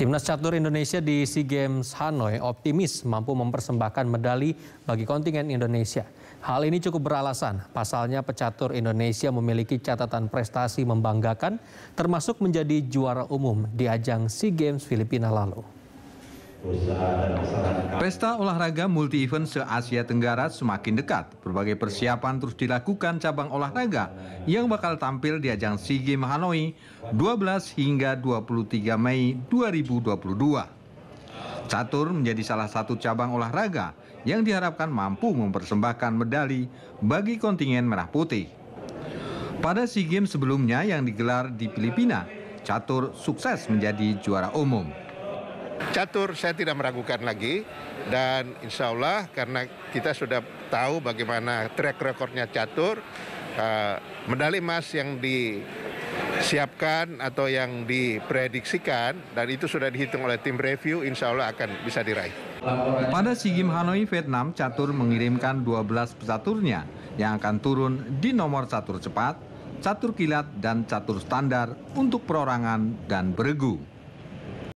Timnas catur Indonesia di SEA Games Hanoi optimis mampu mempersembahkan medali bagi kontingen Indonesia. Hal ini cukup beralasan, pasalnya pecatur Indonesia memiliki catatan prestasi membanggakan termasuk menjadi juara umum di ajang SEA Games Filipina lalu. Pesta olahraga multi-event se-Asia Tenggara semakin dekat. Berbagai persiapan terus dilakukan cabang olahraga yang bakal tampil di ajang SEA Games Hanoi 12 hingga 23 Mei 2022. Catur menjadi salah satu cabang olahraga yang diharapkan mampu mempersembahkan medali bagi kontingen merah putih. Pada SEA Games sebelumnya yang digelar di Filipina, catur sukses menjadi juara umum catur saya tidak meragukan lagi dan insya Allah karena kita sudah tahu bagaimana track recordnya catur uh, medali emas yang disiapkan atau yang diprediksikan dan itu sudah dihitung oleh tim review insya Allah akan bisa diraih. Pada SEA Games Hanoi, Vietnam, catur mengirimkan 12 pesaturnya yang akan turun di nomor catur cepat, catur kilat, dan catur standar untuk perorangan dan beregu.